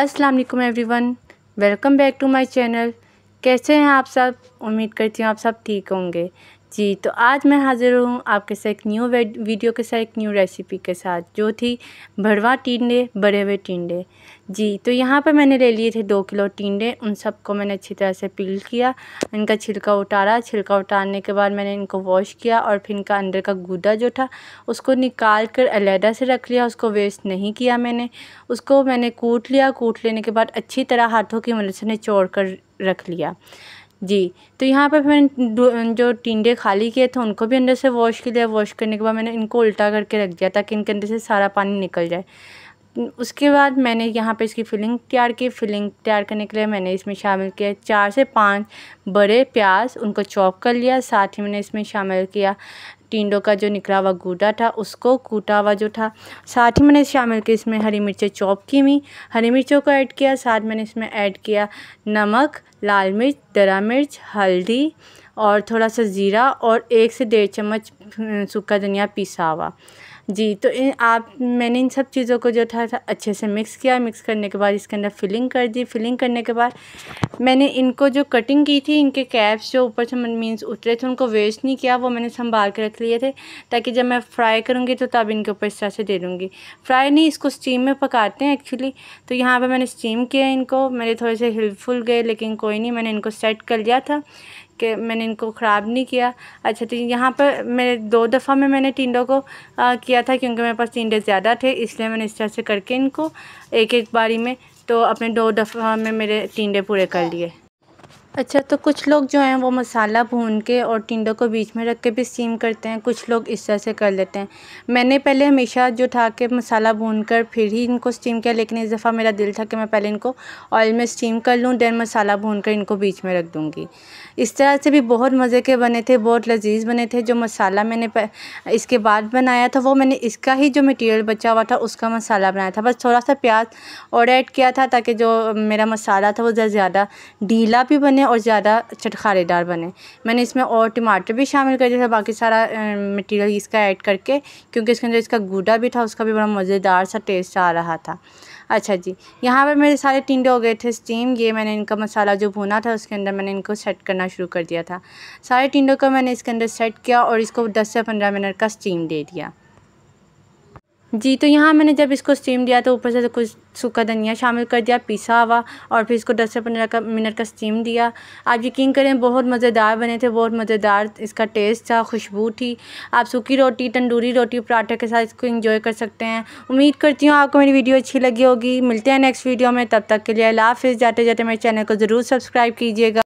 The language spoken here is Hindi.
अस्सलाम वालेकुम everyone welcome back to my channel कैसे हैं आप सब उम्मीद करती हूँ आप सब ठीक होंगे जी तो आज मैं हाज़िर हूँ आपके साथ एक न्यू वीडियो के साथ एक न्यू रेसिपी के साथ जो थी भड़वा टिंडे बड़े हुए टिंडे जी तो यहाँ पर मैंने ले लिए थे दो किलो टिंडे उन सबको मैंने अच्छी तरह से पील किया इनका छिलका उतारा छिलका उतारने के बाद मैंने इनको वॉश किया और फिर इनका अंदर का गूदा जो था उसको निकाल कर अलहदा से रख लिया उसको वेस्ट नहीं किया मैंने उसको मैंने कूट लिया कूट लेने के बाद अच्छी तरह हाथों की मदद से निचोड़ कर रख लिया जी तो यहाँ पर मैंने जो टिंडे खाली किए थे उनको भी अंदर से वॉश किया वॉश करने के बाद मैंने इनको उल्टा करके रख दिया ताकि इनके अंदर से सारा पानी निकल जाए उसके बाद मैंने यहाँ पे इसकी फिलिंग तैयार की फिलिंग तैयार करने के लिए मैंने इसमें शामिल किया चार से पांच बड़े प्याज उनको चॉप कर लिया साथ ही मैंने इसमें शामिल किया टिंडों का जो निकला हुआ गूडा था उसको कूटा हुआ जो था साथ ही मैंने शामिल की इसमें हरी मिर्चें चॉप की हुई हरी मिर्चों को ऐड किया साथ मैंने इसमें ऐड किया नमक लाल मिर्च दरा मिर्च हल्दी और थोड़ा सा ज़ीरा और एक से डेढ़ चम्मच सूखा धनिया पिसा हुआ जी तो इन आप मैंने इन सब चीज़ों को जो था, था अच्छे से मिक्स किया मिक्स करने के बाद इसके अंदर फिलिंग कर दी फिलिंग करने के बाद मैंने इनको जो कटिंग की थी इनके कैप्स जो ऊपर से मीन्स उतरे थे उनको वेस्ट नहीं किया वो मैंने संभाल के रख लिए थे ताकि जब मैं फ्राई करूँगी तो तब इनके ऊपर इस तरह से दे दूँगी फ्राई नहीं इसको स्टीम में पकाते हैं एक्चुअली तो यहाँ पर मैंने स्टीम किया इनको मेरे थोड़े से हेल्पफुल गए लेकिन कोई नहीं मैंने इनको सेट कर लिया था कि मैंने इनको ख़राब नहीं किया अच्छा तो यहाँ पर मेरे दो दफ़ा में मैंने टिंडों को आ, किया था क्योंकि मेरे पास टिंडे ज़्यादा थे इसलिए मैंने इस तरह से करके इनको एक एक बारी में तो अपने दो दफ़ा में मेरे टिंडे पूरे कर हाँ। लिए अच्छा तो कुछ लोग जो हैं वो मसाला भून के और टिंडों को बीच में रख के भी स्टीम करते हैं कुछ लोग इस तरह से कर लेते हैं मैंने पहले हमेशा जो था कि मसाला भून कर फिर ही इनको स्टीम किया लेकिन इस दफ़ा मेरा दिल था कि मैं पहले इनको ऑयल में स्टीम कर लूँ देन मसाला भून कर इनको बीच में रख दूँगी इस तरह से भी बहुत मज़े के बने थे बहुत लजीज़ बने थे जो मसाला मैंने इसके बाद बनाया था वो मैंने इसका ही जो मटीरियल बचा हुआ था उसका मसाला बनाया था बस थोड़ा सा प्याज और ऐड किया था ताकि जो मेरा मसाला था वो ज़्यादा ढीला भी बने हैं और ज़्यादा चटखारेदार बने मैंने इसमें और टमाटर भी शामिल कर दिया था बाकी सारा मटेरियल इसका ऐड करके क्योंकि इसके अंदर इसका गूडा भी था उसका भी बड़ा मज़ेदार सा टेस्ट आ रहा था अच्छा जी यहाँ पर मेरे सारे टिंडे हो गए थे स्टीम ये मैंने इनका मसाला जो भुना था उसके अंदर मैंने इनको सेट करना शुरू कर दिया था सारे टिंडों को मैंने इसके अंदर सेट किया और इसको दस से पंद्रह मिनट का स्टीम दे दिया जी तो यहाँ मैंने जब इसको स्टीम दिया तो ऊपर से तो कुछ सूखा धनिया शामिल कर दिया पिसा हुआ और फिर इसको दस से पंद्रह का मिनट का स्टीम दिया आप यकीन करें बहुत मज़ेदार बने थे बहुत मज़ेदार इसका टेस्ट था खुशबू थी आप सूखी रोटी तंदूरी रोटी पराठे के साथ इसको इंजॉय कर सकते हैं उम्मीद करती हूँ आपको मेरी वीडियो अच्छी लगी होगी मिलते हैं नेक्स्ट वीडियो में तब तक के लिए लाफ़ जाते जाते मेरे चैनल को ज़रूर सब्सक्राइब कीजिएगा